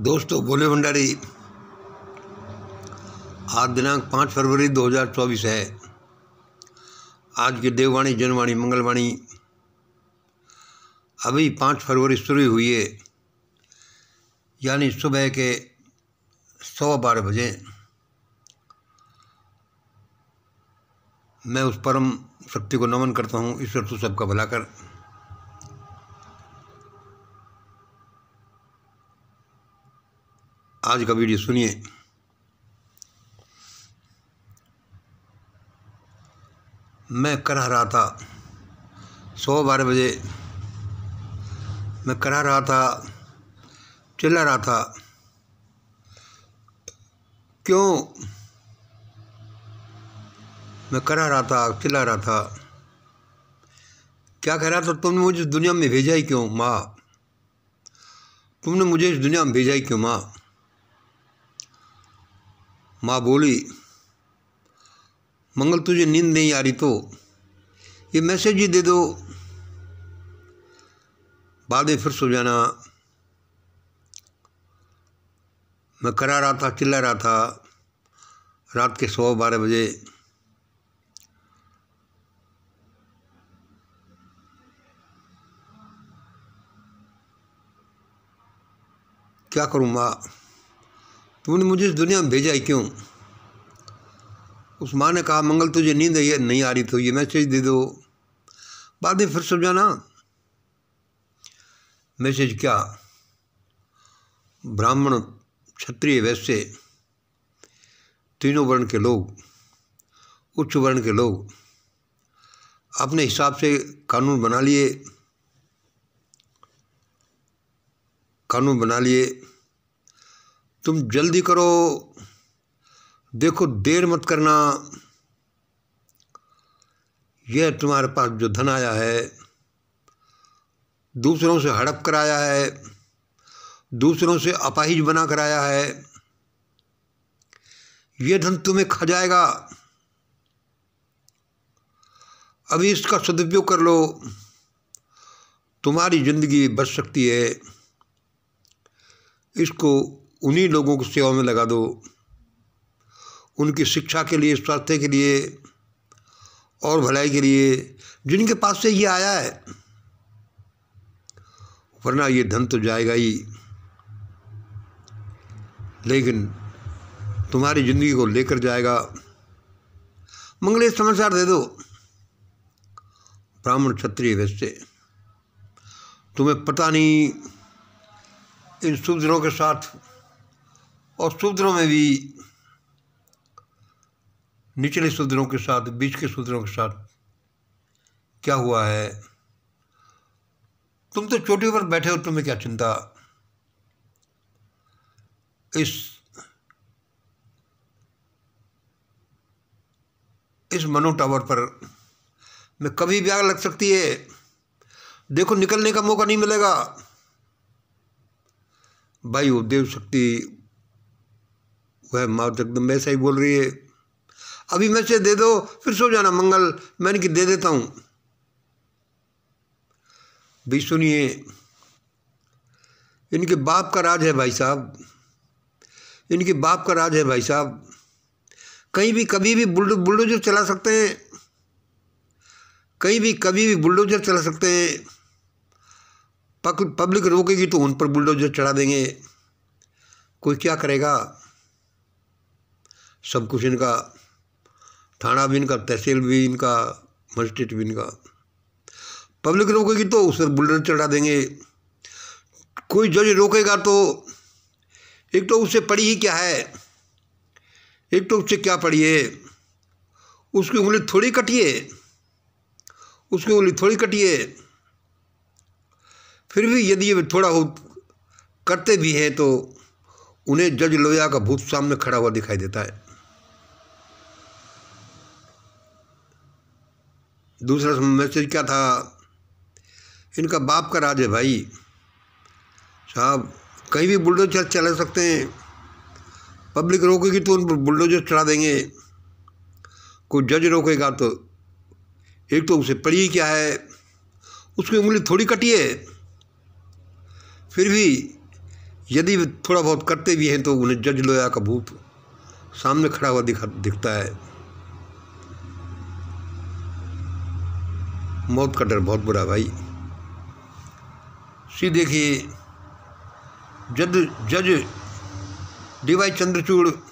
दोस्तों बोले भंडारी आज दिनांक पाँच फरवरी 2024 है आज की देववाणी जनवाणी मंगलवाणी अभी पाँच फरवरी शुरू हुई है यानी सुबह के सवा बारह बजे मैं उस परम शक्ति को नमन करता हूँ ईश्वर तू सबका भला कर आज का वीडियो सुनिए मैं करा रहा था सौ बारह बजे मैं करा रहा था चिल्ला रहा था क्यों मैं करा रहा था चिल्ला रहा था क्या कह रहा था तुमने मुझे दुनिया में भेजा ही क्यों माँ तुमने मुझे इस दुनिया में भेजा ही क्यों माँ माँ बोली मंगल तुझे नींद नहीं आ रही तो ये मैसेज ही दे दो बाद में फिर सो जाना मैं करा रहा था चिल्ला रहा था रात के सौ बारह बजे क्या करूँ माँ तुमने मुझे इस दुनिया में भेजा है क्यों उस माँ ने कहा मंगल तुझे नींद नहीं आ रही तो ये मैसेज दे दो बाद में फिर समझाना मैसेज क्या ब्राह्मण क्षत्रिय वैसे तीनों वर्ण के लोग उच्च वर्ण के लोग अपने हिसाब से कानून बना लिए कानून बना लिए तुम जल्दी करो देखो देर मत करना यह तुम्हारे पास जो धन आया है दूसरों से हड़प कर आया है दूसरों से अपाहिज बना कर आया है यह धन तुम्हें खा जाएगा अभी इसका सदुपयोग कर लो तुम्हारी ज़िंदगी बच सकती है इसको उन्हीं लोगों को सेवा में लगा दो उनकी शिक्षा के लिए स्वास्थ्य के लिए और भलाई के लिए जिनके पास से ये आया है वरना ये धन तो जाएगा ही लेकिन तुम्हारी ज़िंदगी को लेकर जाएगा मंगलेश समाचार दे दो ब्राह्मण क्षत्रिय वैसे तुम्हें पता नहीं इन शुभ दिनों के साथ और शूद्रों में भी निचले शूद्रों के साथ बीच के शूद्रों के साथ क्या हुआ है तुम तो चोटी पर बैठे हो तुम्हें क्या चिंता इस इस मनो टावर पर मैं कभी भी आग लग सकती है देखो निकलने का मौका नहीं मिलेगा भाई देव शक्ति वह माँ जगदम्बे से ही बोल रही है अभी मैसेज दे दो फिर सो जाना मंगल मैंने कि दे देता हूँ भी सुनिए इनके बाप का राज है भाई साहब इनके बाप का राज है भाई साहब कहीं भी कभी भी बुल्डो बुलडोजर चला सकते हैं कहीं भी कभी भी बुलडोजर चला सकते हैं पब्लिक रोकेगी तो उन पर बुलडोजर चढ़ा देंगे कोई क्या करेगा सब कुछ इनका थाना भी इनका तहसील भी इनका मजिस्ट्रेट भी इनका पब्लिक रोकेगी तो उस पर बुलेट चढ़ा देंगे कोई जज रोकेगा तो एक तो उससे पढ़ी ही क्या है एक तो उससे क्या पढ़िए उसकी उंगली थोड़ी कटिए उसकी उंगली थोड़ी कटिए फिर भी यदि ये थोड़ा हो करते भी हैं तो उन्हें जज लोया का भूत सामने खड़ा हुआ दिखाई देता है दूसरा मैसेज तो क्या था इनका बाप का राज है भाई साहब कहीं भी बुलडोजर चला सकते हैं पब्लिक रोकेगी तो उन पर बुलडोजर चढ़ा देंगे कोई जज रोकेगा तो एक तो उसे पड़ी क्या है उसकी उंगली थोड़ी कटी है फिर भी यदि थोड़ा बहुत करते भी हैं तो उन्हें जज लोया का भूत सामने खड़ा हुआ दिखा दिखता है मौत का डर बहुत बुरा भाई सी देखिए जज जज डी वाई चंद्रचूड़